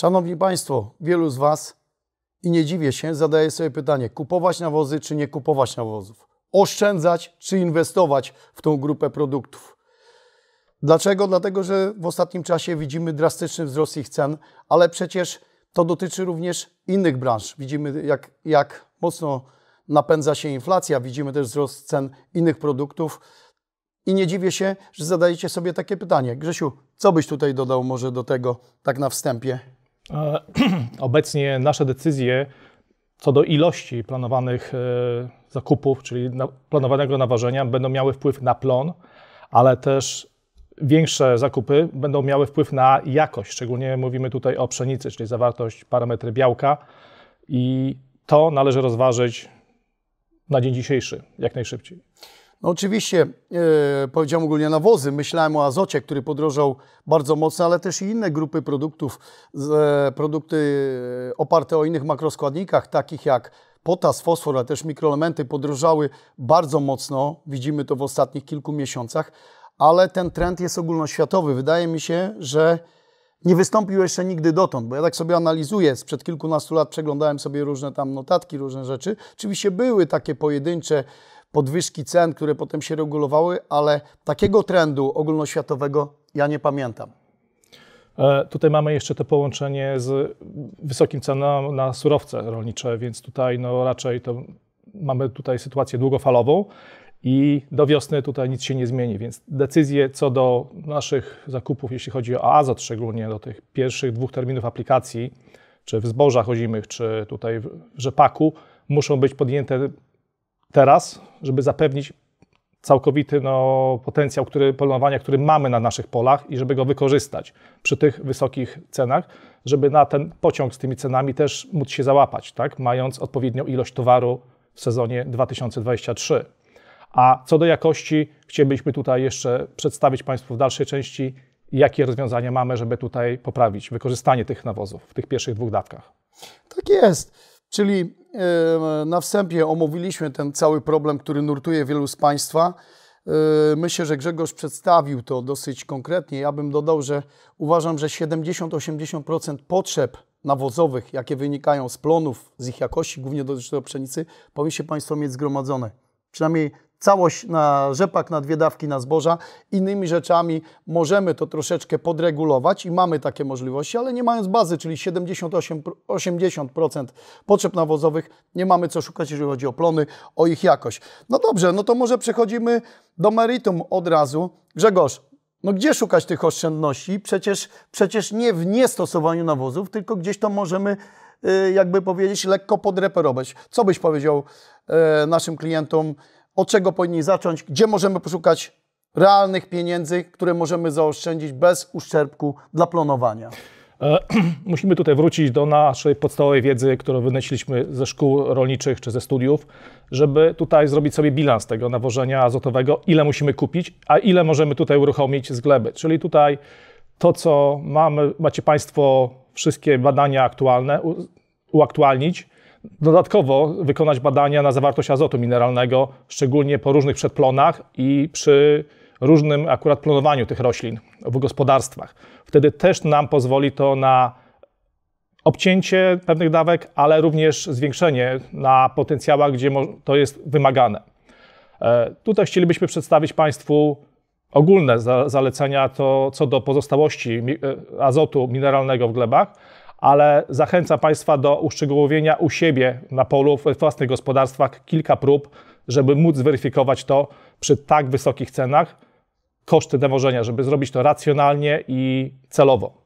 Szanowni Państwo, wielu z Was, i nie dziwię się, zadaje sobie pytanie, kupować nawozy czy nie kupować nawozów? Oszczędzać czy inwestować w tą grupę produktów? Dlaczego? Dlatego, że w ostatnim czasie widzimy drastyczny wzrost ich cen, ale przecież to dotyczy również innych branż. Widzimy, jak, jak mocno napędza się inflacja, widzimy też wzrost cen innych produktów. I nie dziwię się, że zadajecie sobie takie pytanie. Grzesiu, co byś tutaj dodał może do tego tak na wstępie? Obecnie nasze decyzje co do ilości planowanych e, zakupów, czyli planowanego naważenia, będą miały wpływ na plon, ale też większe zakupy będą miały wpływ na jakość. Szczególnie mówimy tutaj o pszenicy, czyli zawartość parametry białka i to należy rozważyć na dzień dzisiejszy jak najszybciej. No oczywiście e, powiedziałem ogólnie nawozy, myślałem o azocie, który podrożał bardzo mocno, ale też i inne grupy produktów, e, produkty e, oparte o innych makroskładnikach, takich jak potas, fosfor, ale też mikroelementy podrożały bardzo mocno. Widzimy to w ostatnich kilku miesiącach, ale ten trend jest ogólnoświatowy. Wydaje mi się, że nie wystąpił jeszcze nigdy dotąd, bo ja tak sobie analizuję, sprzed kilkunastu lat przeglądałem sobie różne tam notatki, różne rzeczy. Oczywiście były takie pojedyncze podwyżki cen, które potem się regulowały, ale takiego trendu ogólnoświatowego ja nie pamiętam. E, tutaj mamy jeszcze to połączenie z wysokim ceną na surowce rolnicze, więc tutaj no raczej to mamy tutaj sytuację długofalową i do wiosny tutaj nic się nie zmieni, więc decyzje co do naszych zakupów, jeśli chodzi o azot, szczególnie do tych pierwszych dwóch terminów aplikacji, czy w zbożach ozimych, czy tutaj w rzepaku, muszą być podjęte teraz, żeby zapewnić całkowity no, potencjał który, polowania, który mamy na naszych polach i żeby go wykorzystać przy tych wysokich cenach, żeby na ten pociąg z tymi cenami też móc się załapać, tak? mając odpowiednią ilość towaru w sezonie 2023. A co do jakości, chcielibyśmy tutaj jeszcze przedstawić Państwu w dalszej części, jakie rozwiązania mamy, żeby tutaj poprawić wykorzystanie tych nawozów w tych pierwszych dwóch dawkach. Tak jest. Czyli e, na wstępie omówiliśmy ten cały problem, który nurtuje wielu z Państwa. E, myślę, że Grzegorz przedstawił to dosyć konkretnie. Ja bym dodał, że uważam, że 70-80% potrzeb nawozowych, jakie wynikają z plonów, z ich jakości, głównie do pszenicy, powinien się Państwo mieć zgromadzone. Przynajmniej całość na rzepak, na dwie dawki na zboża. Innymi rzeczami możemy to troszeczkę podregulować i mamy takie możliwości, ale nie mając bazy, czyli 78-80% potrzeb nawozowych, nie mamy co szukać, jeżeli chodzi o plony, o ich jakość. No dobrze, no to może przechodzimy do meritum od razu. Grzegorz, no gdzie szukać tych oszczędności? Przecież, przecież nie w niestosowaniu nawozów, tylko gdzieś to możemy y, jakby powiedzieć, lekko podreperować. Co byś powiedział y, naszym klientom, od czego powinni zacząć, gdzie możemy poszukać realnych pieniędzy, które możemy zaoszczędzić bez uszczerbku dla planowania. E, musimy tutaj wrócić do naszej podstawowej wiedzy, którą wynieśliśmy ze szkół rolniczych czy ze studiów, żeby tutaj zrobić sobie bilans tego nawożenia azotowego, ile musimy kupić, a ile możemy tutaj uruchomić z gleby. Czyli tutaj to, co mamy, macie Państwo wszystkie badania aktualne, uaktualnić Dodatkowo wykonać badania na zawartość azotu mineralnego, szczególnie po różnych przedplonach i przy różnym akurat plonowaniu tych roślin w gospodarstwach. Wtedy też nam pozwoli to na obcięcie pewnych dawek, ale również zwiększenie na potencjałach, gdzie to jest wymagane. E, tutaj chcielibyśmy przedstawić Państwu ogólne zalecenia to co do pozostałości e, azotu mineralnego w glebach ale zachęcam Państwa do uszczegółowienia u siebie na polu, w własnych gospodarstwach kilka prób, żeby móc zweryfikować to przy tak wysokich cenach, koszty nawożenia, żeby zrobić to racjonalnie i celowo.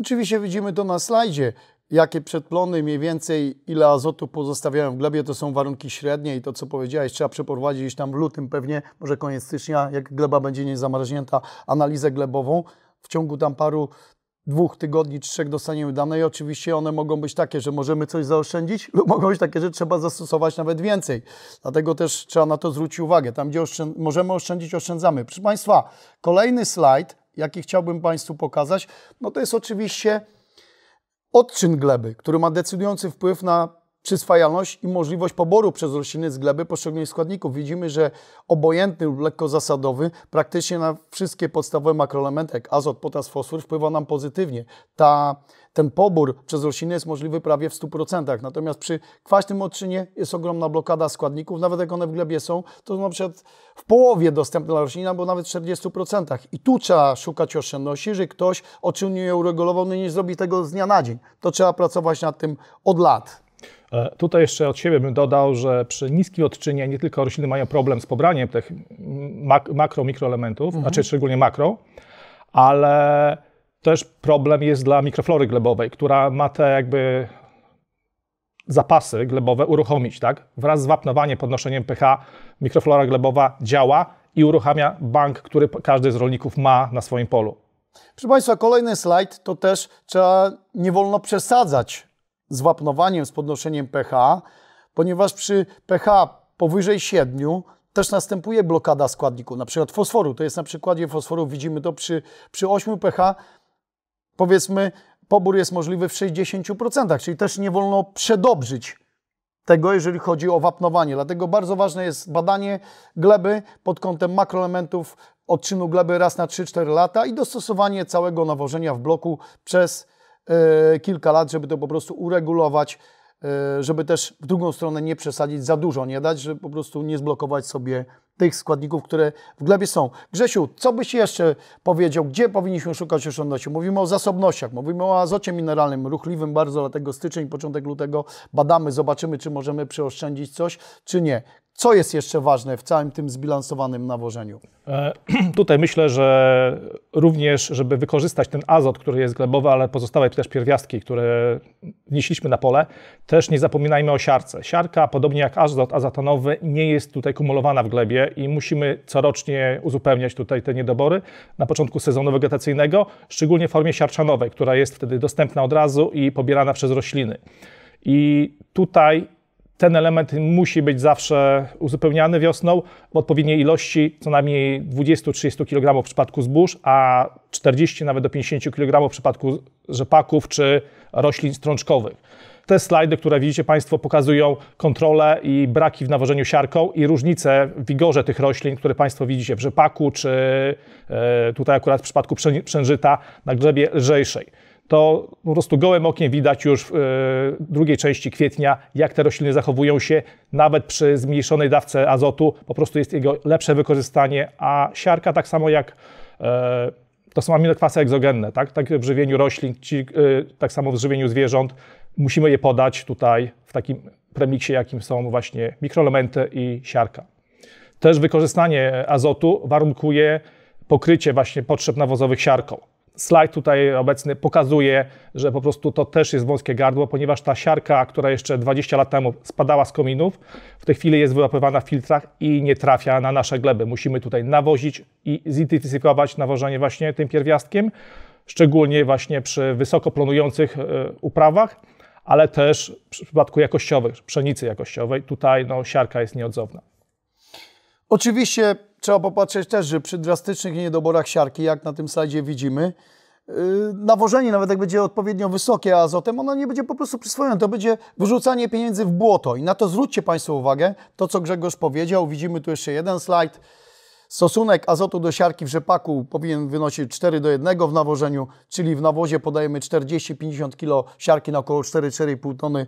Oczywiście widzimy to na slajdzie jakie przedplony mniej więcej, ile azotu pozostawiają w glebie, to są warunki średnie i to, co powiedziałeś, trzeba przeprowadzić gdzieś tam w lutym pewnie, może koniec stycznia, jak gleba będzie niezamarznięta, analizę glebową. W ciągu tam paru dwóch tygodni, trzech dostaniemy dane i oczywiście one mogą być takie, że możemy coś zaoszczędzić lub mogą być takie, że trzeba zastosować nawet więcej. Dlatego też trzeba na to zwrócić uwagę. Tam, gdzie możemy oszczędzić, oszczędzamy. Proszę Państwa, kolejny slajd, jaki chciałbym Państwu pokazać, no to jest oczywiście odczyn gleby, który ma decydujący wpływ na przyswajalność i możliwość poboru przez rośliny z gleby poszczególnych składników. Widzimy, że obojętny lub lekko zasadowy praktycznie na wszystkie podstawowe makroelementy, jak azot, potas, fosfor, wpływa nam pozytywnie. Ta, ten pobór przez rośliny jest możliwy prawie w 100%. Natomiast przy kwaśnym odczynie jest ogromna blokada składników, nawet jak one w glebie są, to na przykład w połowie dostępne dla roślin, albo nawet w 40%. I tu trzeba szukać oszczędności, że ktoś odczyn je uregulował, no nie zrobi tego z dnia na dzień. To trzeba pracować nad tym od lat. E, tutaj jeszcze od siebie bym dodał, że przy niskim odczynie nie tylko rośliny mają problem z pobraniem tych mak makro, mikroelementów, mhm. znaczy szczególnie makro, ale też problem jest dla mikroflory glebowej, która ma te jakby zapasy glebowe uruchomić, tak? Wraz z wapnowaniem, podnoszeniem pH mikroflora glebowa działa i uruchamia bank, który każdy z rolników ma na swoim polu. Proszę Państwa, kolejny slajd to też trzeba nie wolno przesadzać z wapnowaniem, z podnoszeniem pH, ponieważ przy pH powyżej 7 też następuje blokada składników, na przykład fosforu. To jest na przykładzie fosforu, widzimy to przy, przy 8 pH, powiedzmy, pobór jest możliwy w 60%, czyli też nie wolno przedobrzyć tego, jeżeli chodzi o wapnowanie. Dlatego bardzo ważne jest badanie gleby pod kątem makroelementów odczynu gleby raz na 3-4 lata i dostosowanie całego nawożenia w bloku przez E, kilka lat, żeby to po prostu uregulować, e, żeby też w drugą stronę nie przesadzić za dużo, nie dać, żeby po prostu nie zblokować sobie tych składników, które w glebie są. Grzesiu, co byś jeszcze powiedział, gdzie powinniśmy szukać oszczędności? Mówimy o zasobnościach, mówimy o azocie mineralnym, ruchliwym bardzo, dlatego styczeń, początek lutego badamy, zobaczymy, czy możemy przeoszczędzić coś, czy nie. Co jest jeszcze ważne w całym tym zbilansowanym nawożeniu? E, tutaj myślę, że również, żeby wykorzystać ten azot, który jest glebowy, ale pozostałe też pierwiastki, które nieśliśmy na pole, też nie zapominajmy o siarce. Siarka, podobnie jak azot azotanowy, nie jest tutaj kumulowana w glebie i musimy corocznie uzupełniać tutaj te niedobory na początku sezonu wegetacyjnego, szczególnie w formie siarczanowej, która jest wtedy dostępna od razu i pobierana przez rośliny. I tutaj ten element musi być zawsze uzupełniany wiosną w odpowiedniej ilości, co najmniej 20-30 kg w przypadku zbóż, a 40 nawet do 50 kg w przypadku rzepaków czy roślin strączkowych. Te slajdy, które widzicie Państwo, pokazują kontrolę i braki w nawożeniu siarką i różnice w wigorze tych roślin, które Państwo widzicie w rzepaku, czy e, tutaj akurat w przypadku przężyta na grzebie lżejszej to po prostu gołym okiem widać już w e, drugiej części kwietnia, jak te rośliny zachowują się, nawet przy zmniejszonej dawce azotu, po prostu jest jego lepsze wykorzystanie, a siarka tak samo jak e, to są aminokwasy egzogenne, tak? tak w żywieniu roślin, e, tak samo w żywieniu zwierząt, musimy je podać tutaj w takim premiksie, jakim są właśnie mikroelementy i siarka. Też wykorzystanie azotu warunkuje pokrycie właśnie potrzeb nawozowych siarką slajd tutaj obecny pokazuje, że po prostu to też jest wąskie gardło, ponieważ ta siarka, która jeszcze 20 lat temu spadała z kominów, w tej chwili jest wyłapywana w filtrach i nie trafia na nasze gleby. Musimy tutaj nawozić i zidentyfikować nawożenie właśnie tym pierwiastkiem, szczególnie właśnie przy wysoko plonujących e, uprawach, ale też w przypadku jakościowych, pszenicy jakościowej, tutaj no, siarka jest nieodzowna. Oczywiście trzeba popatrzeć też, że przy drastycznych niedoborach siarki, jak na tym slajdzie widzimy, yy, nawożenie, nawet jak będzie odpowiednio wysokie azotem, ono nie będzie po prostu przyswojone. To będzie wyrzucanie pieniędzy w błoto. I na to zwróćcie Państwo uwagę. To, co Grzegorz powiedział, widzimy tu jeszcze jeden slajd. Stosunek azotu do siarki w rzepaku powinien wynosić 4 do 1 w nawożeniu, czyli w nawozie podajemy 40-50 kg siarki na około 4-4,5 tony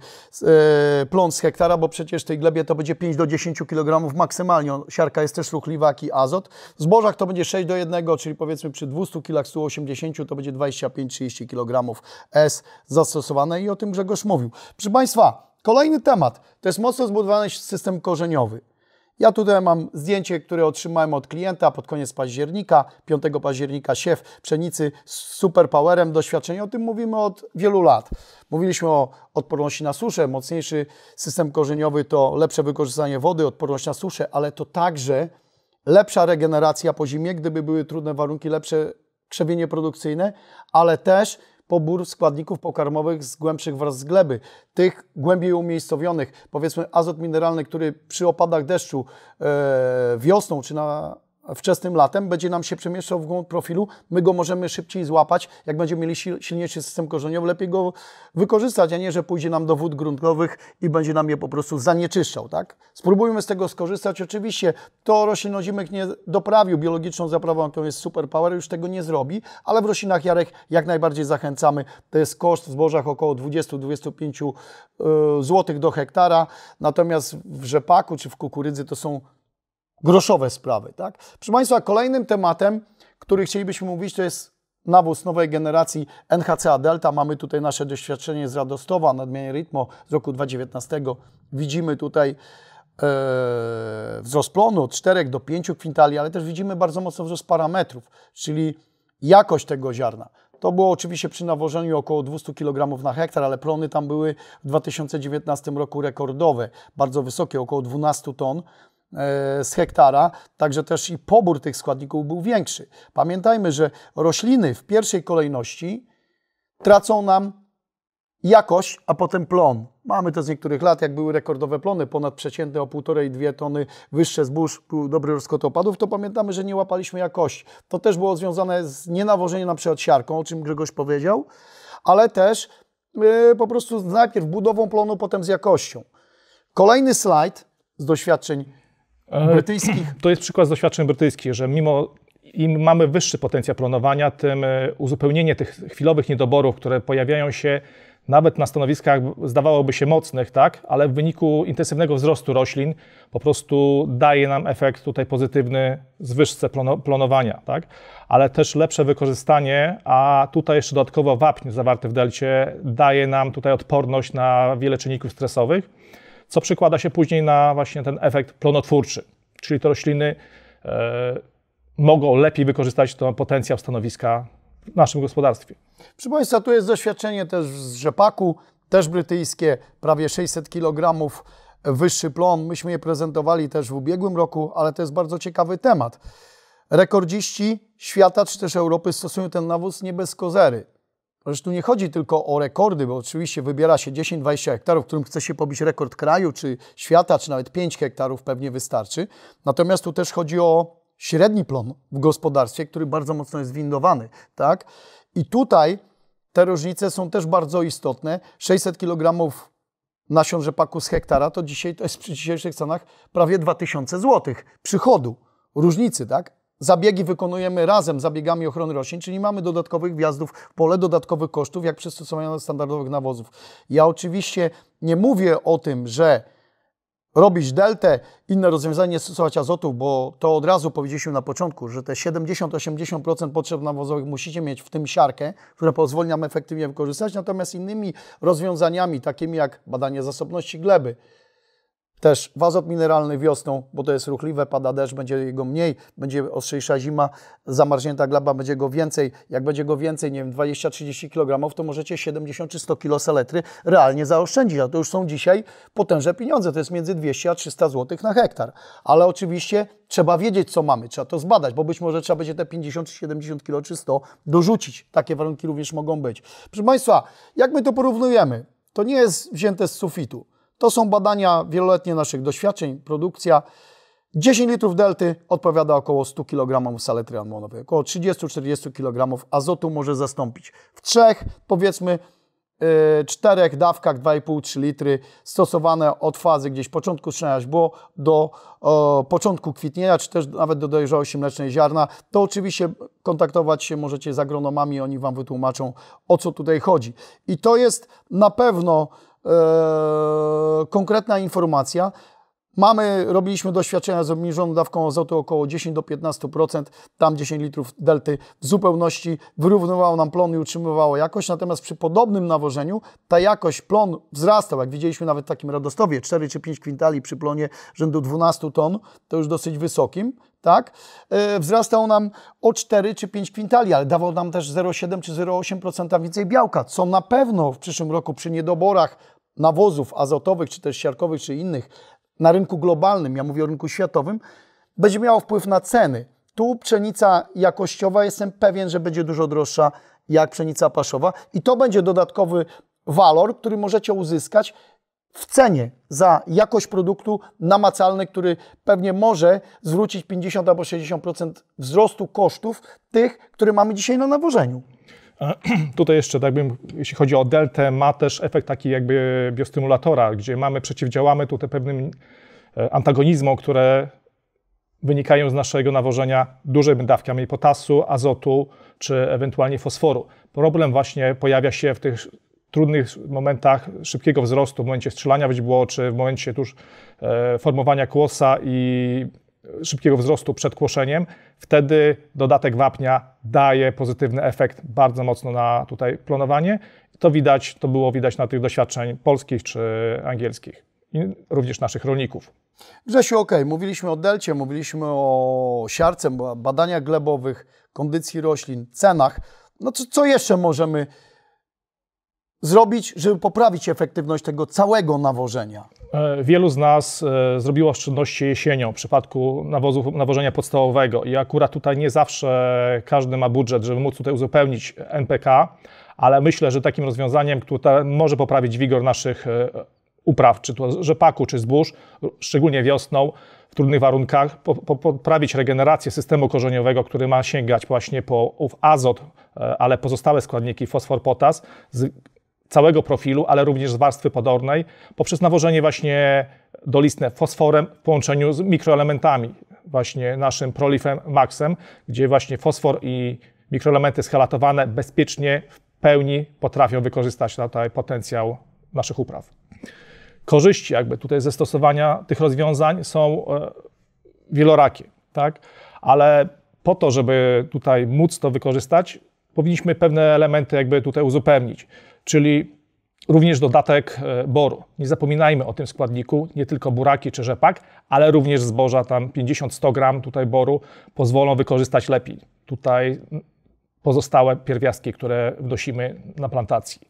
e, plon z hektara, bo przecież w tej glebie to będzie 5 do 10 kg maksymalnie. Siarka jest też ruchliwa, jak i azot. W zbożach to będzie 6 do 1, czyli powiedzmy przy 200 kg 180 to będzie 25-30 kg S zastosowane i o tym Grzegorz mówił. Proszę Państwa, kolejny temat to jest mocno zbudowany system korzeniowy. Ja tutaj mam zdjęcie, które otrzymałem od klienta pod koniec października, 5 października siew pszenicy z superpowerem doświadczenia. O tym mówimy od wielu lat. Mówiliśmy o odporności na suszę, mocniejszy system korzeniowy to lepsze wykorzystanie wody, odporność na suszę, ale to także lepsza regeneracja po zimie, gdyby były trudne warunki, lepsze krzewienie produkcyjne, ale też pobór składników pokarmowych z głębszych warstw z gleby, tych głębiej umiejscowionych, powiedzmy azot mineralny, który przy opadach deszczu e, wiosną czy na wczesnym latem będzie nam się przemieszczał w głąb profilu, my go możemy szybciej złapać, jak będziemy mieli silniejszy system korzeniowy, lepiej go wykorzystać, a nie, że pójdzie nam do wód gruntowych i będzie nam je po prostu zanieczyszczał, tak? Spróbujmy z tego skorzystać. Oczywiście to roślinozimek nie doprawił biologiczną zaprawą, którą jest superpower, już tego nie zrobi, ale w roślinach jarek jak najbardziej zachęcamy. To jest koszt w zbożach około 20-25 e, zł do hektara, natomiast w rzepaku czy w kukurydzy to są groszowe sprawy. Tak? Proszę Państwa, kolejnym tematem, który chcielibyśmy mówić, to jest nawóz nowej generacji NHCA Delta. Mamy tutaj nasze doświadczenie z Radostowa, nadmiernie Rytmo z roku 2019. Widzimy tutaj e, wzrost plonu od 4 do 5 kwintali, ale też widzimy bardzo mocno wzrost parametrów, czyli jakość tego ziarna. To było oczywiście przy nawożeniu około 200 kg na hektar, ale plony tam były w 2019 roku rekordowe, bardzo wysokie, około 12 ton. E, z hektara, także też i pobór tych składników był większy. Pamiętajmy, że rośliny w pierwszej kolejności tracą nam jakość, a potem plon. Mamy to z niektórych lat, jak były rekordowe plony, ponad przeciętne o 1,5-2 tony wyższe zbóż, był dobry rozkład opadów, to pamiętamy, że nie łapaliśmy jakości. To też było związane z nienawożeniem na przykład siarką, o czym Grzegorz powiedział, ale też yy, po prostu najpierw budową plonu, potem z jakością. Kolejny slajd z doświadczeń brytyjskich? To jest przykład z doświadczeń brytyjskich, że mimo im mamy wyższy potencjał planowania, tym e, uzupełnienie tych chwilowych niedoborów, które pojawiają się nawet na stanowiskach zdawałoby się mocnych, tak, ale w wyniku intensywnego wzrostu roślin po prostu daje nam efekt tutaj pozytywny zwyżce planowania, tak, ale też lepsze wykorzystanie, a tutaj jeszcze dodatkowo wapń zawarty w delcie daje nam tutaj odporność na wiele czynników stresowych co przekłada się później na właśnie ten efekt plonotwórczy, czyli te rośliny e, mogą lepiej wykorzystać ten potencjał stanowiska w naszym gospodarstwie. Proszę Państwa, tu jest doświadczenie też z rzepaku, też brytyjskie, prawie 600 kg wyższy plon. Myśmy je prezentowali też w ubiegłym roku, ale to jest bardzo ciekawy temat. Rekordziści świata czy też Europy stosują ten nawóz nie bez kozery. Zresztą tu nie chodzi tylko o rekordy, bo oczywiście wybiera się 10-20 hektarów, w którym chce się pobić rekord kraju czy świata, czy nawet 5 hektarów pewnie wystarczy. Natomiast tu też chodzi o średni plon w gospodarstwie, który bardzo mocno jest windowany. Tak? I tutaj te różnice są też bardzo istotne. 600 kg nasion rzepaku z hektara to dzisiaj to jest przy dzisiejszych cenach prawie 2000 zł przychodu, różnicy, tak? zabiegi wykonujemy razem z zabiegami ochrony roślin, czyli mamy dodatkowych wjazdów w pole, dodatkowych kosztów, jak przystosowania do standardowych nawozów. Ja oczywiście nie mówię o tym, że robić deltę, inne rozwiązanie stosować azotu, bo to od razu powiedzieliśmy na początku, że te 70-80% potrzeb nawozowych musicie mieć w tym siarkę, która pozwoli nam efektywnie wykorzystać, natomiast innymi rozwiązaniami, takimi jak badanie zasobności gleby, też wazot mineralny wiosną, bo to jest ruchliwe, pada deszcz, będzie jego mniej, będzie ostrzejsza zima, zamarznięta glaba, będzie go więcej. Jak będzie go więcej, nie wiem, 20-30 kg, to możecie 70 czy 100 kg saletry realnie zaoszczędzić, a to już są dzisiaj potężne pieniądze, to jest między 200 a 300 zł na hektar. Ale oczywiście trzeba wiedzieć, co mamy, trzeba to zbadać, bo być może trzeba będzie te 50 czy 70 kg czy 100 dorzucić. Takie warunki również mogą być. Proszę Państwa, jak my to porównujemy? To nie jest wzięte z sufitu. To są badania wieloletnie naszych doświadczeń, produkcja. 10 litrów delty odpowiada około 100 kg saletry amonowej. Około 30-40 kg azotu może zastąpić. W trzech, powiedzmy, y, czterech dawkach 2,5-3 litry stosowane od fazy gdzieś początku strzenia było do o, początku kwitnienia, czy też nawet do dojrzałości mlecznej ziarna, to oczywiście kontaktować się możecie z agronomami, oni Wam wytłumaczą o co tutaj chodzi. I to jest na pewno Eee, konkretna informacja. Mamy, robiliśmy doświadczenia z obniżoną dawką azotu około 10 do 15%, tam 10 litrów delty w zupełności wyrównywało nam plon i utrzymywało jakość, natomiast przy podobnym nawożeniu ta jakość plon wzrastał, jak widzieliśmy nawet w takim Radostowie, 4 czy 5 kwintali przy plonie rzędu 12 ton, to już dosyć wysokim, tak? Eee, wzrastał nam o 4 czy 5 kwintali, ale dawał nam też 0,7 czy 0,8% więcej białka, co na pewno w przyszłym roku przy niedoborach nawozów azotowych, czy też siarkowych, czy innych na rynku globalnym, ja mówię o rynku światowym, będzie miało wpływ na ceny. Tu pszenica jakościowa jestem pewien, że będzie dużo droższa jak pszenica paszowa i to będzie dodatkowy walor, który możecie uzyskać w cenie za jakość produktu namacalny, który pewnie może zwrócić 50 albo 60% wzrostu kosztów tych, które mamy dzisiaj na nawożeniu. E, tutaj jeszcze, tak bym, jeśli chodzi o deltę, ma też efekt taki jakby biostymulatora, gdzie mamy, przeciwdziałamy tutaj pewnym e, antagonizmom, które wynikają z naszego nawożenia dużymi dawkami potasu, azotu czy ewentualnie fosforu. Problem właśnie pojawia się w tych trudnych momentach szybkiego wzrostu, w momencie strzelania w czy w momencie tuż e, formowania kłosa i szybkiego wzrostu przed kłoszeniem, wtedy dodatek wapnia daje pozytywny efekt bardzo mocno na tutaj plonowanie. To widać, to było widać na tych doświadczeń polskich czy angielskich i również naszych rolników. Grzesiu, okej, mówiliśmy o delcie, mówiliśmy o siarce, badaniach glebowych, kondycji roślin, cenach. No co jeszcze możemy zrobić, żeby poprawić efektywność tego całego nawożenia? E, wielu z nas e, zrobiło oszczędności jesienią w przypadku nawozu, nawożenia podstawowego i akurat tutaj nie zawsze każdy ma budżet, żeby móc tutaj uzupełnić NPK, ale myślę, że takim rozwiązaniem, które może poprawić wigor naszych e, upraw, czy to rzepaku, czy zbóż, szczególnie wiosną, w trudnych warunkach, poprawić regenerację systemu korzeniowego, który ma sięgać właśnie po azot, ale pozostałe składniki, fosfor, potas, całego profilu, ale również z warstwy podornej, poprzez nawożenie właśnie dolistne fosforem w połączeniu z mikroelementami, właśnie naszym Prolifem Maxem, gdzie właśnie fosfor i mikroelementy schalatowane bezpiecznie w pełni potrafią wykorzystać tutaj potencjał naszych upraw. Korzyści jakby tutaj ze stosowania tych rozwiązań są e, wielorakie, tak? ale po to, żeby tutaj móc to wykorzystać, powinniśmy pewne elementy jakby tutaj uzupełnić czyli również dodatek e, boru. Nie zapominajmy o tym składniku, nie tylko buraki czy rzepak, ale również zboża, tam 50-100 gram tutaj boru pozwolą wykorzystać lepiej. Tutaj pozostałe pierwiastki, które wnosimy na plantacji.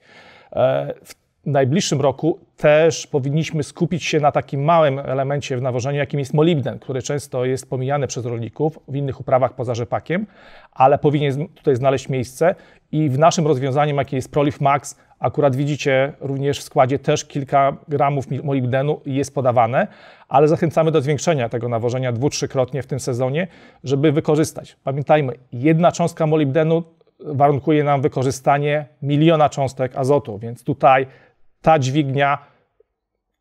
E, w najbliższym roku też powinniśmy skupić się na takim małym elemencie w nawożeniu, jakim jest molibden, który często jest pomijany przez rolników w innych uprawach poza rzepakiem, ale powinien tutaj znaleźć miejsce i w naszym rozwiązaniem, jakie jest Prolif Max, akurat widzicie również w składzie też kilka gramów molibdenu jest podawane, ale zachęcamy do zwiększenia tego nawożenia dwu, trzykrotnie w tym sezonie, żeby wykorzystać. Pamiętajmy, jedna cząstka molibdenu warunkuje nam wykorzystanie miliona cząstek azotu, więc tutaj ta dźwignia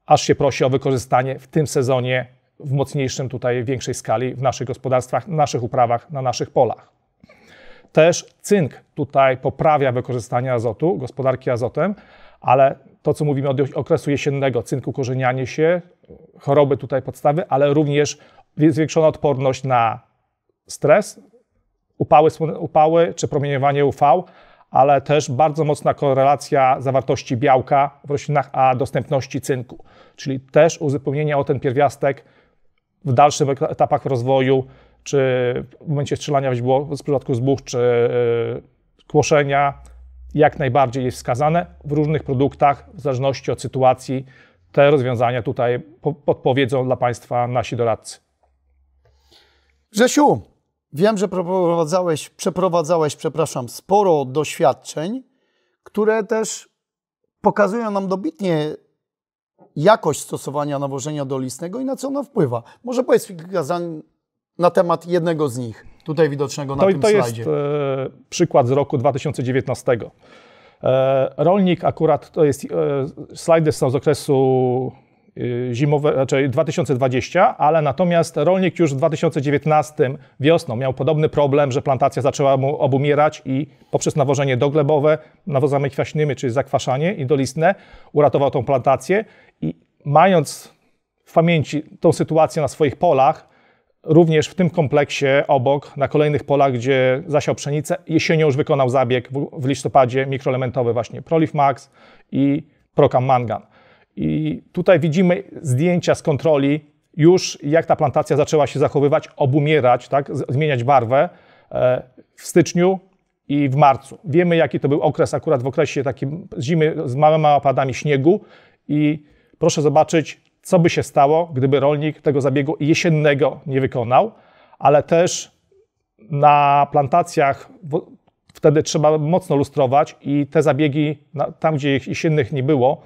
aż się prosi o wykorzystanie w tym sezonie w mocniejszym tutaj, większej skali w naszych gospodarstwach, naszych uprawach, na naszych polach. Też cynk tutaj poprawia wykorzystanie azotu, gospodarki azotem, ale to, co mówimy od okresu jesiennego, cynku korzenianie się, choroby tutaj podstawy, ale również zwiększona odporność na stres, upały, upały czy promieniowanie UV, ale też bardzo mocna korelacja zawartości białka w roślinach, a dostępności cynku, czyli też uzupełnienia o ten pierwiastek w dalszych etapach rozwoju, czy w momencie strzelania w przypadku zbuch, czy e, kłoszenia, jak najbardziej jest wskazane w różnych produktach, w zależności od sytuacji. Te rozwiązania tutaj podpowiedzą dla Państwa nasi doradcy. Grzesiu, Wiem, że przeprowadzałeś, przeprowadzałeś, przepraszam, sporo doświadczeń, które też pokazują nam dobitnie jakość stosowania nawożenia dolistnego i na co ono wpływa. Może powiedz kilka zdań na temat jednego z nich, tutaj widocznego na to, tym to slajdzie. To jest e, przykład z roku 2019. E, rolnik akurat, to jest, e, slajdy są z okresu Y, zimowe, znaczy 2020, ale natomiast rolnik już w 2019 wiosną miał podobny problem, że plantacja zaczęła mu obumierać i poprzez nawożenie doglebowe, nawozami kwaśnymi, czyli zakwaszanie i dolistne, uratował tą plantację i mając w pamięci tą sytuację na swoich polach, również w tym kompleksie obok, na kolejnych polach, gdzie zasiał pszenicę, jesienią już wykonał zabieg w listopadzie mikroelementowy właśnie Prolif Max i Procam Mangan. I tutaj widzimy zdjęcia z kontroli, już jak ta plantacja zaczęła się zachowywać, obumierać, tak, zmieniać barwę e, w styczniu i w marcu. Wiemy, jaki to był okres, akurat w okresie takim zimy z małymi opadami śniegu i proszę zobaczyć, co by się stało, gdyby rolnik tego zabiegu jesiennego nie wykonał, ale też na plantacjach wtedy trzeba mocno lustrować i te zabiegi tam, gdzie ich jesiennych nie było,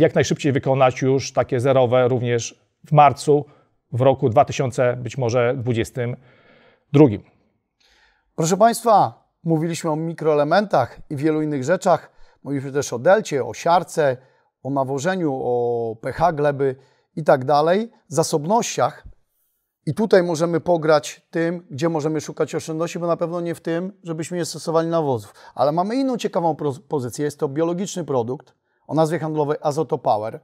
jak najszybciej wykonać już takie zerowe również w marcu w roku 2000 być może 2022. Proszę Państwa, mówiliśmy o mikroelementach i wielu innych rzeczach. Mówiliśmy też o delcie, o siarce, o nawożeniu, o pH gleby i tak dalej, zasobnościach. I tutaj możemy pograć tym, gdzie możemy szukać oszczędności, bo na pewno nie w tym, żebyśmy nie stosowali nawozów. Ale mamy inną ciekawą pozycję, jest to biologiczny produkt, o nazwie handlowej Azotopower.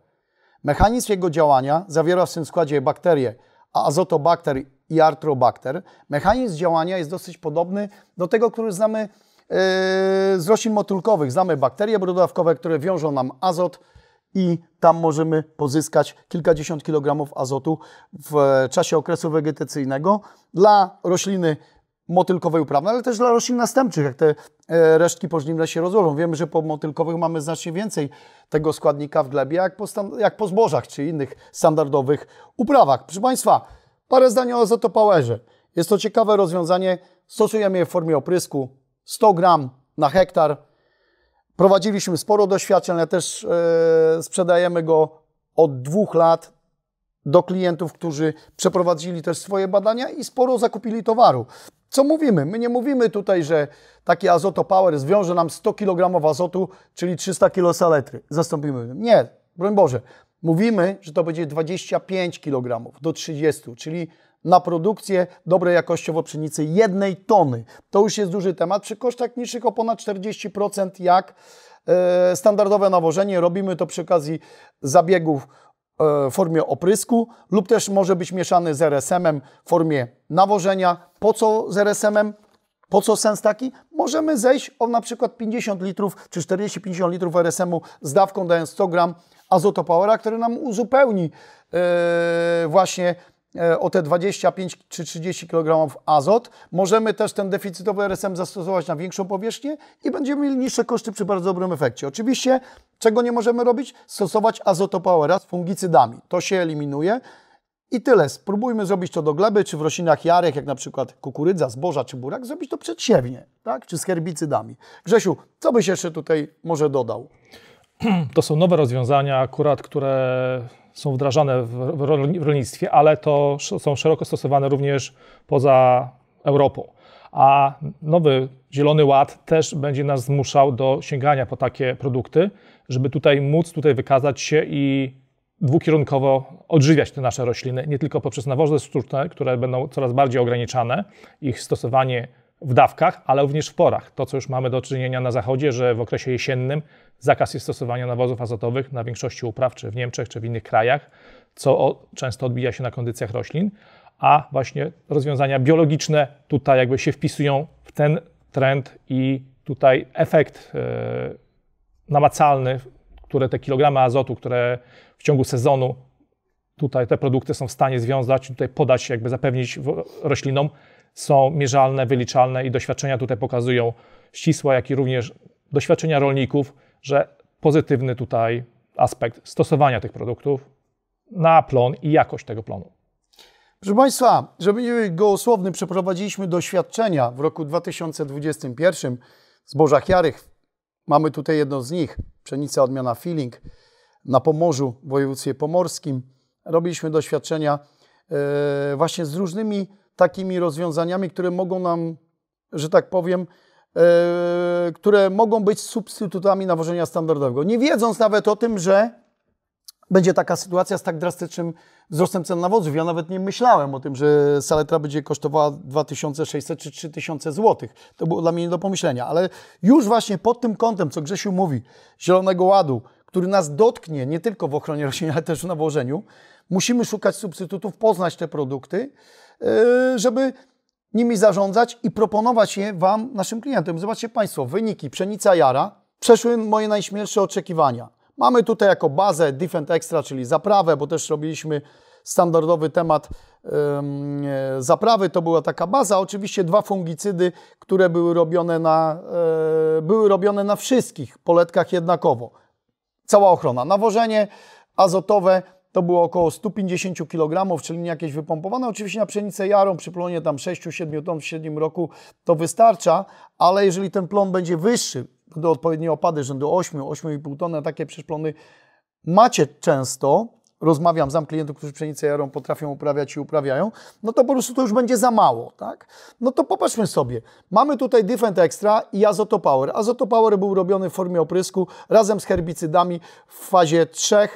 Mechanizm jego działania zawiera w tym składzie bakterie Azotobacter i Artrobacter. Mechanizm działania jest dosyć podobny do tego, który znamy e, z roślin motylkowych. Znamy bakterie brodawkowe, które wiążą nam azot i tam możemy pozyskać kilkadziesiąt kilogramów azotu w e, czasie okresu wegetacyjnego. Dla rośliny motylkowej uprawy, ale też dla roślin następczych, jak te e, resztki pożniwne się rozłożą. Wiemy, że po motylkowych mamy znacznie więcej tego składnika w glebie, jak po, jak po zbożach czy innych standardowych uprawach. Proszę Państwa, parę zdań o zatopowerze. Jest to ciekawe rozwiązanie. Stosujemy je w formie oprysku 100 gram na hektar. Prowadziliśmy sporo doświadczeń, ale też e, sprzedajemy go od dwóch lat do klientów, którzy przeprowadzili też swoje badania i sporo zakupili towaru co mówimy? My nie mówimy tutaj, że taki Azoto Power zwiąże nam 100 kg azotu, czyli 300 kg saletry. Zastąpimy. Nie, broń Boże. Mówimy, że to będzie 25 kg do 30, czyli na produkcję dobrej jakościowo pszenicy jednej tony. To już jest duży temat. Przy kosztach niższych o ponad 40% jak e, standardowe nawożenie. Robimy to przy okazji zabiegów w e, formie oprysku lub też może być mieszany z RSM-em w formie nawożenia. Po co z RSM-em? Po co sens taki? Możemy zejść o na przykład 50 litrów czy 40-50 litrów RSM-u z dawką dając 100 gram azotopowera, który nam uzupełni yy, właśnie E, o te 25 czy 30 kg azot. Możemy też ten deficytowy RSM zastosować na większą powierzchnię i będziemy mieli niższe koszty przy bardzo dobrym efekcie. Oczywiście, czego nie możemy robić? Stosować azotopowera z fungicydami. To się eliminuje. I tyle. Spróbujmy zrobić to do gleby, czy w roślinach jarych, jak na przykład kukurydza, zboża czy burak, zrobić to przedsiewnie, tak? czy z herbicydami. Grzesiu, co byś jeszcze tutaj może dodał? To są nowe rozwiązania akurat, które są wdrażane w rolnictwie, ale to są szeroko stosowane również poza Europą. A nowy Zielony Ład też będzie nas zmuszał do sięgania po takie produkty, żeby tutaj móc tutaj wykazać się i dwukierunkowo odżywiać te nasze rośliny, nie tylko poprzez nawozy sztuczne, które będą coraz bardziej ograniczane, ich stosowanie w dawkach, ale również w porach. To, co już mamy do czynienia na zachodzie, że w okresie jesiennym Zakaz jest stosowania nawozów azotowych na większości upraw, czy w Niemczech, czy w innych krajach, co często odbija się na kondycjach roślin, a właśnie rozwiązania biologiczne tutaj jakby się wpisują w ten trend i tutaj efekt e, namacalny, które te kilogramy azotu, które w ciągu sezonu tutaj te produkty są w stanie związać, tutaj podać, jakby zapewnić roślinom, są mierzalne, wyliczalne i doświadczenia tutaj pokazują ścisłe, jak i również doświadczenia rolników, że pozytywny tutaj aspekt stosowania tych produktów na plon i jakość tego plonu. Proszę Państwa, żeby nie być gołosłowny, przeprowadziliśmy doświadczenia w roku 2021 w zbożach jarych. Mamy tutaj jedno z nich, pszenica odmiana Feeling na Pomorzu w województwie pomorskim. Robiliśmy doświadczenia e, właśnie z różnymi takimi rozwiązaniami, które mogą nam, że tak powiem, E, które mogą być substytutami nawożenia standardowego. Nie wiedząc nawet o tym, że będzie taka sytuacja z tak drastycznym wzrostem cen nawozów. Ja nawet nie myślałem o tym, że saletra będzie kosztowała 2600 czy 3000 zł. To było dla mnie nie do pomyślenia, ale już właśnie pod tym kątem, co Grzesiu mówi, Zielonego Ładu, który nas dotknie nie tylko w ochronie roślin, ale też w nawożeniu, musimy szukać substytutów, poznać te produkty, e, żeby nimi zarządzać i proponować je Wam, naszym klientom. Zobaczcie Państwo, wyniki pszenica jara przeszły moje najśmielsze oczekiwania. Mamy tutaj jako bazę Defend Extra, czyli zaprawę, bo też robiliśmy standardowy temat yy, zaprawy, to była taka baza. Oczywiście dwa fungicydy, które były robione na, yy, były robione na wszystkich poletkach jednakowo. Cała ochrona, nawożenie azotowe, to było około 150 kg, czyli jakieś wypompowane. Oczywiście na pszenicę jarą przy plonie tam 6-7 ton w średnim roku to wystarcza, ale jeżeli ten plon będzie wyższy, do odpowiednie opady rzędu 8-8,5 tony, takie przeszplony macie często, rozmawiam, znam klientów, którzy pszenicę jarą, potrafią uprawiać i uprawiają, no to po prostu to już będzie za mało, tak? No to popatrzmy sobie. Mamy tutaj Diffent Extra i Azoto Power. Azoto Power był robiony w formie oprysku razem z herbicydami w fazie 3-4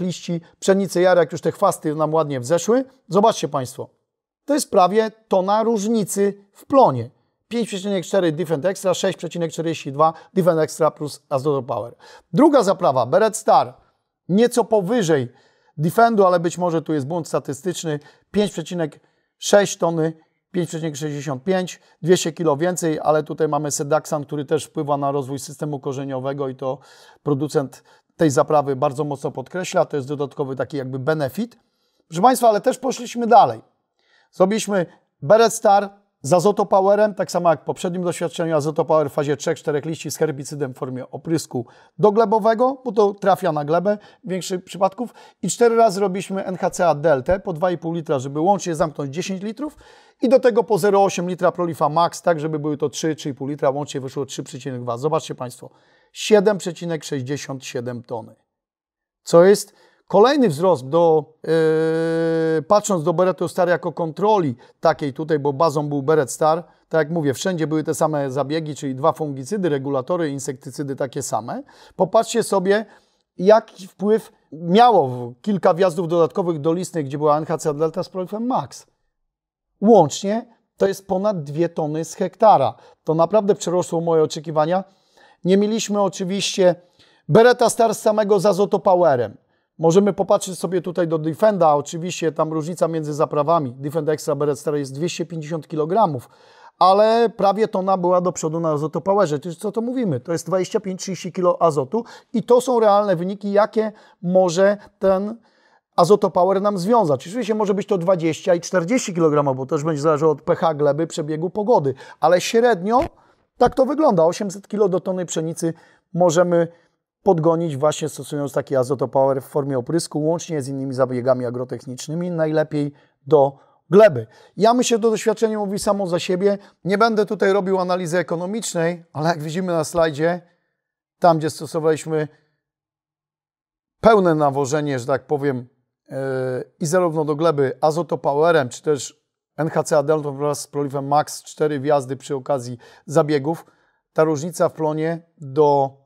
liści pszenicy jara, jak już te chwasty nam ładnie wzeszły. Zobaczcie Państwo, to jest prawie tona różnicy w plonie. 5,4 Defend Extra, 6,42 Defend Extra plus Azoto Power. Druga zaprawa, Beret Star, nieco powyżej Defendu, ale być może tu jest błąd statystyczny, 5,6 tony 5,65, 200 kg więcej, ale tutaj mamy Sedaxan, który też wpływa na rozwój systemu korzeniowego i to producent tej zaprawy bardzo mocno podkreśla. To jest dodatkowy taki jakby benefit. Proszę Państwa, ale też poszliśmy dalej. Zrobiliśmy Beret Star, z azotopowerem, tak samo jak w poprzednim doświadczeniu, azotopower w fazie 3-4 liści z herbicydem w formie oprysku doglebowego, bo to trafia na glebę w większych przypadków. I 4 razy robiliśmy NHCA DLT po 2,5 litra, żeby łącznie zamknąć 10 litrów. I do tego po 0,8 litra prolifa max, tak żeby były to 3-3,5 litra, łącznie wyszło 3,2. Zobaczcie Państwo, 7,67 tony. Co jest Kolejny wzrost do, yy, patrząc do Beretu Star jako kontroli takiej tutaj, bo bazą był Beret Star, tak jak mówię, wszędzie były te same zabiegi, czyli dwa fungicydy, regulatory, insektycydy takie same. Popatrzcie sobie, jaki wpływ miało kilka wjazdów dodatkowych do listy, gdzie była NHC Delta z projektem MAX. Łącznie to jest ponad dwie tony z hektara. To naprawdę przerosło moje oczekiwania. Nie mieliśmy oczywiście Bereta Star z samego z Azotopowerem. Możemy popatrzeć sobie tutaj do Defenda, oczywiście tam różnica między zaprawami. Defend Extra Beret Star jest 250 kg, ale prawie tona była do przodu na azotopowerze. Co to mówimy? To jest 25-30 kg azotu i to są realne wyniki, jakie może ten azotopower nam związać. Oczywiście może być to 20 i 40 kg, bo też będzie zależało od pH gleby, przebiegu pogody, ale średnio tak to wygląda. 800 kg do tony pszenicy możemy podgonić właśnie stosując taki azotopower w formie oprysku, łącznie z innymi zabiegami agrotechnicznymi, najlepiej do gleby. Ja myślę, że to doświadczenie mówi samo za siebie. Nie będę tutaj robił analizy ekonomicznej, ale jak widzimy na slajdzie, tam gdzie stosowaliśmy pełne nawożenie, że tak powiem, yy, i zarówno do gleby azotopowerem, czy też NHC Delta wraz z Prolifem Max, cztery wjazdy przy okazji zabiegów, ta różnica w plonie do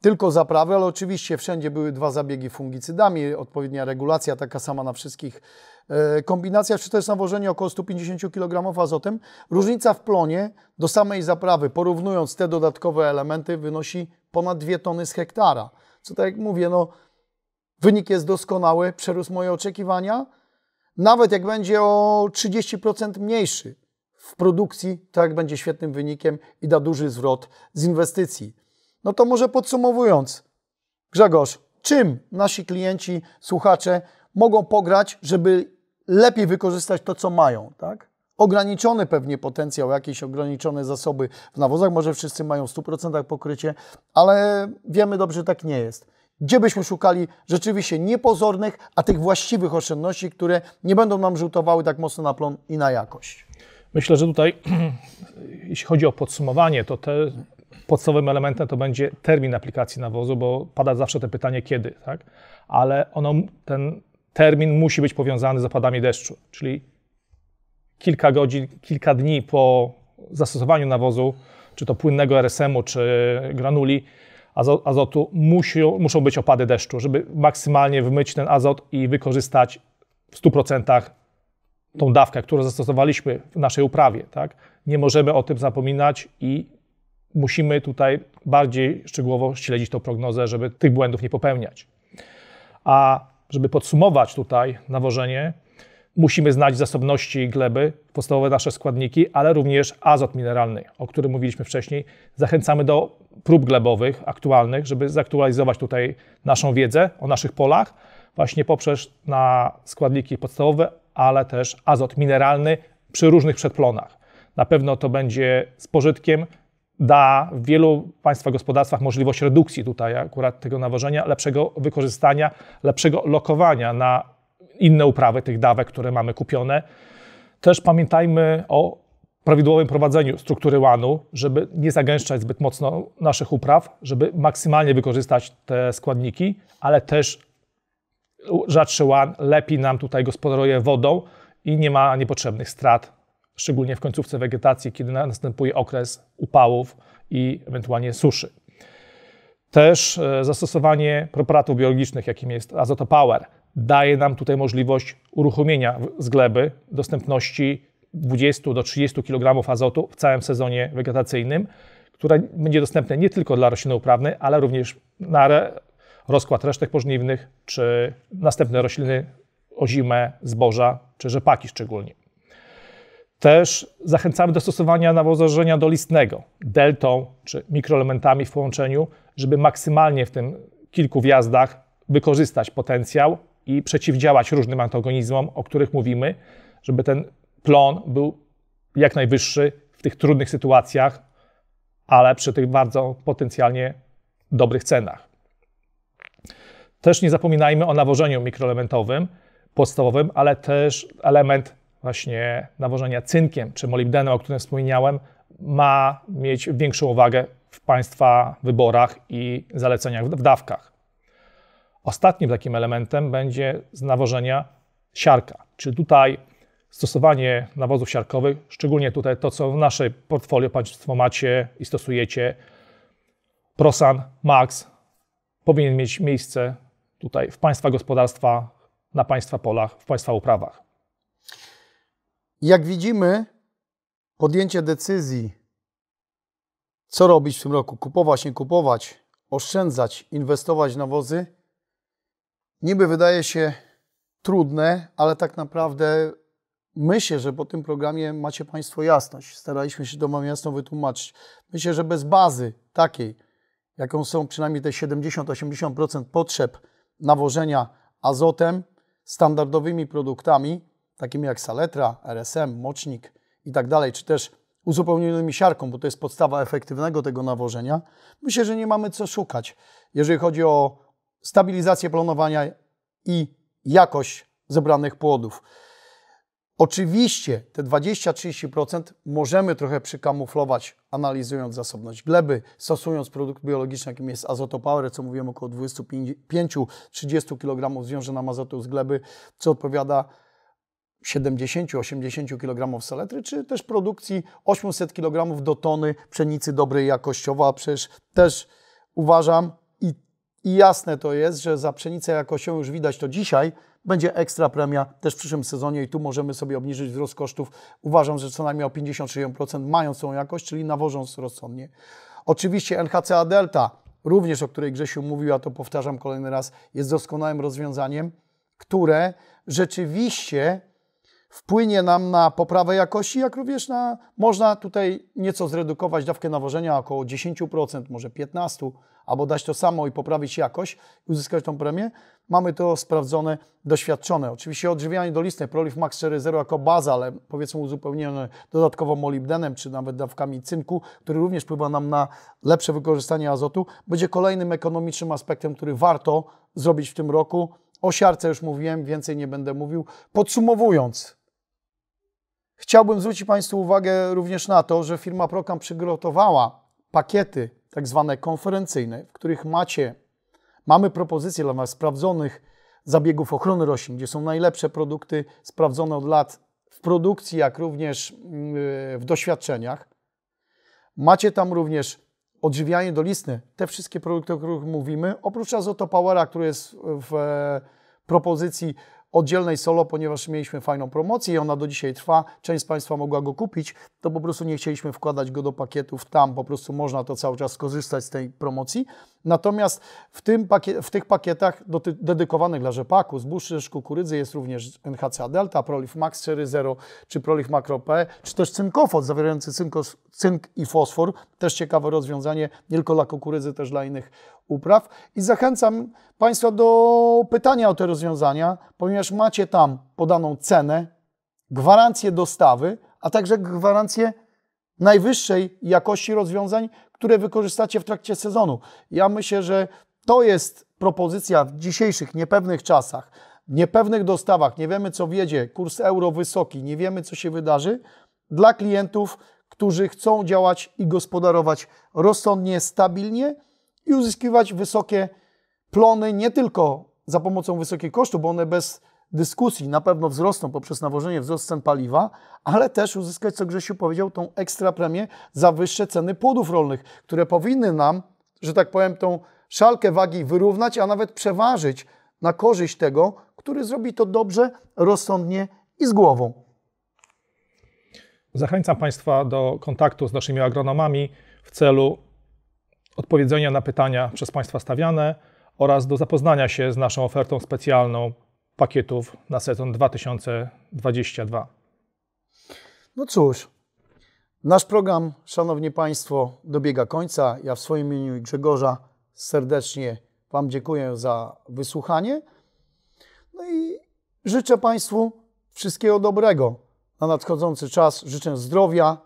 tylko zaprawy, ale oczywiście wszędzie były dwa zabiegi fungicydami, odpowiednia regulacja taka sama na wszystkich e, kombinacja, czy to jest nawożenie około 150 kg azotem. Różnica w plonie do samej zaprawy, porównując te dodatkowe elementy, wynosi ponad 2 tony z hektara. Co tak jak mówię, no, wynik jest doskonały, przerósł moje oczekiwania. Nawet jak będzie o 30% mniejszy w produkcji, to jak będzie świetnym wynikiem i da duży zwrot z inwestycji. No to może podsumowując, Grzegorz, czym nasi klienci, słuchacze mogą pograć, żeby lepiej wykorzystać to, co mają, tak? Ograniczony pewnie potencjał, jakieś ograniczone zasoby w nawozach, może wszyscy mają w 100% pokrycie, ale wiemy dobrze, że tak nie jest. Gdzie byśmy szukali rzeczywiście niepozornych, a tych właściwych oszczędności, które nie będą nam rzutowały tak mocno na plon i na jakość? Myślę, że tutaj, jeśli chodzi o podsumowanie, to te podstawowym elementem to będzie termin aplikacji nawozu, bo pada zawsze to pytanie kiedy, tak? ale ono, ten termin musi być powiązany z opadami deszczu, czyli kilka godzin, kilka dni po zastosowaniu nawozu, czy to płynnego RSM-u, czy granuli azotu, muszą, muszą być opady deszczu, żeby maksymalnie wymyć ten azot i wykorzystać w 100% tą dawkę, którą zastosowaliśmy w naszej uprawie. Tak? Nie możemy o tym zapominać i musimy tutaj bardziej szczegółowo śledzić tą prognozę, żeby tych błędów nie popełniać. A żeby podsumować tutaj nawożenie, musimy znać zasobności gleby, podstawowe nasze składniki, ale również azot mineralny, o którym mówiliśmy wcześniej. Zachęcamy do prób glebowych aktualnych, żeby zaktualizować tutaj naszą wiedzę o naszych polach, właśnie poprzez na składniki podstawowe, ale też azot mineralny przy różnych przedplonach. Na pewno to będzie z pożytkiem da w wielu państwach gospodarstwach możliwość redukcji tutaj akurat tego nawożenia, lepszego wykorzystania, lepszego lokowania na inne uprawy tych dawek, które mamy kupione. Też pamiętajmy o prawidłowym prowadzeniu struktury łanu, żeby nie zagęszczać zbyt mocno naszych upraw, żeby maksymalnie wykorzystać te składniki, ale też rzadszy łan lepiej nam tutaj gospodaruje wodą i nie ma niepotrzebnych strat szczególnie w końcówce wegetacji, kiedy następuje okres upałów i ewentualnie suszy. Też e, zastosowanie preparatów biologicznych, jakim jest azotopower, daje nam tutaj możliwość uruchomienia z gleby dostępności 20 do 30 kg azotu w całym sezonie wegetacyjnym, które będzie dostępne nie tylko dla rośliny uprawnej, ale również na rozkład resztek pożniwnych czy następne rośliny zimę, zboża czy rzepaki szczególnie. Też zachęcamy do stosowania nawożenia dolistnego, deltą czy mikroelementami w połączeniu, żeby maksymalnie w tym kilku wjazdach wykorzystać potencjał i przeciwdziałać różnym antagonizmom, o których mówimy, żeby ten plon był jak najwyższy w tych trudnych sytuacjach, ale przy tych bardzo potencjalnie dobrych cenach. Też nie zapominajmy o nawożeniu mikroelementowym podstawowym, ale też element właśnie nawożenia cynkiem czy molibdenem, o którym wspomniałem, ma mieć większą uwagę w Państwa wyborach i zaleceniach w dawkach. Ostatnim takim elementem będzie z nawożenia siarka. Czy tutaj stosowanie nawozów siarkowych, szczególnie tutaj to, co w naszej portfolio Państwo macie i stosujecie, Prosan, Max, powinien mieć miejsce tutaj w Państwa gospodarstwach, na Państwa polach, w Państwa uprawach. Jak widzimy, podjęcie decyzji, co robić w tym roku, kupować, nie kupować, oszczędzać, inwestować w nawozy, niby wydaje się trudne, ale tak naprawdę myślę, że po tym programie macie Państwo jasność. Staraliśmy się to Wam jasno wytłumaczyć. Myślę, że bez bazy takiej, jaką są przynajmniej te 70-80% potrzeb nawożenia azotem, standardowymi produktami, takimi jak saletra, RSM, mocznik i tak dalej, czy też uzupełnionymi siarką, bo to jest podstawa efektywnego tego nawożenia, myślę, że nie mamy co szukać, jeżeli chodzi o stabilizację planowania i jakość zebranych płodów. Oczywiście te 20-30% możemy trochę przykamuflować, analizując zasobność gleby, stosując produkt biologiczny, jakim jest azotopower, co mówiłem około 25-30 kg zwiąże nam azotu z gleby, co odpowiada 70-80 kg saletry, czy też produkcji 800 kg do tony pszenicy dobrej jakościowo, a przecież też uważam i, i jasne to jest, że za pszenicę jakościową już widać to dzisiaj, będzie ekstra premia też w przyszłym sezonie i tu możemy sobie obniżyć wzrost kosztów. Uważam, że co najmniej o 50-60% mając tą jakość, czyli nawożąc rozsądnie. Oczywiście NHCA Delta, również o której Grzesiu mówił, a to powtarzam kolejny raz, jest doskonałym rozwiązaniem, które rzeczywiście wpłynie nam na poprawę jakości, jak również na, można tutaj nieco zredukować dawkę nawożenia około 10%, może 15%, albo dać to samo i poprawić jakość i uzyskać tą premię. Mamy to sprawdzone, doświadczone. Oczywiście odżywianie dolistne, Prolif Max 4.0 jako baza, ale powiedzmy uzupełnione dodatkowo molibdenem, czy nawet dawkami cynku, który również wpływa nam na lepsze wykorzystanie azotu, będzie kolejnym ekonomicznym aspektem, który warto zrobić w tym roku. O siarce już mówiłem, więcej nie będę mówił. Podsumowując, Chciałbym zwrócić Państwu uwagę również na to, że firma Procam przygotowała pakiety tak zwane konferencyjne, w których macie, mamy propozycje dla Was sprawdzonych zabiegów ochrony roślin, gdzie są najlepsze produkty sprawdzone od lat w produkcji, jak również mm, w doświadczeniach. Macie tam również odżywianie do listny, te wszystkie produkty, o których mówimy, oprócz azotopowera, który jest w propozycji oddzielnej solo, ponieważ mieliśmy fajną promocję i ona do dzisiaj trwa. Część z Państwa mogła go kupić, to po prostu nie chcieliśmy wkładać go do pakietów tam, po prostu można to cały czas skorzystać z tej promocji. Natomiast w, tym pakie, w tych pakietach dedykowanych dla rzepaku, zbóż, ryż, kukurydzy jest również NHCA Delta, Prolif Max 4.0 czy Prolif Macro P, czy też cynkofot zawierający cynkos, cynk i fosfor. Też ciekawe rozwiązanie, nie tylko dla kukurydzy, też dla innych upraw. I zachęcam Państwa do pytania o te rozwiązania, ponieważ macie tam podaną cenę, gwarancję dostawy, a także gwarancję najwyższej jakości rozwiązań, które wykorzystacie w trakcie sezonu. Ja myślę, że to jest propozycja w dzisiejszych niepewnych czasach, niepewnych dostawach, nie wiemy co wiedzie, kurs euro wysoki, nie wiemy co się wydarzy, dla klientów, którzy chcą działać i gospodarować rozsądnie, stabilnie, i uzyskiwać wysokie plony nie tylko za pomocą wysokiego kosztu, bo one bez dyskusji na pewno wzrosną poprzez nawożenie wzrost cen paliwa, ale też uzyskać, co Grzesiu powiedział, tą ekstra premię za wyższe ceny płodów rolnych, które powinny nam, że tak powiem, tą szalkę wagi wyrównać, a nawet przeważyć na korzyść tego, który zrobi to dobrze, rozsądnie i z głową. Zachęcam Państwa do kontaktu z naszymi agronomami w celu odpowiedzenia na pytania przez Państwa stawiane oraz do zapoznania się z naszą ofertą specjalną pakietów na sezon 2022. No cóż, nasz program, Szanowni Państwo, dobiega końca. Ja w swoim imieniu Grzegorza serdecznie Wam dziękuję za wysłuchanie. No i życzę Państwu wszystkiego dobrego na nadchodzący czas. Życzę zdrowia,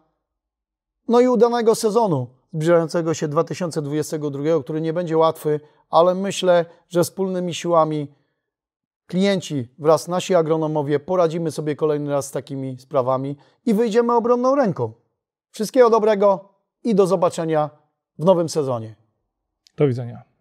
no i udanego sezonu zbliżającego się 2022, który nie będzie łatwy, ale myślę, że wspólnymi siłami klienci wraz nasi agronomowie poradzimy sobie kolejny raz z takimi sprawami i wyjdziemy obronną ręką. Wszystkiego dobrego i do zobaczenia w nowym sezonie. Do widzenia.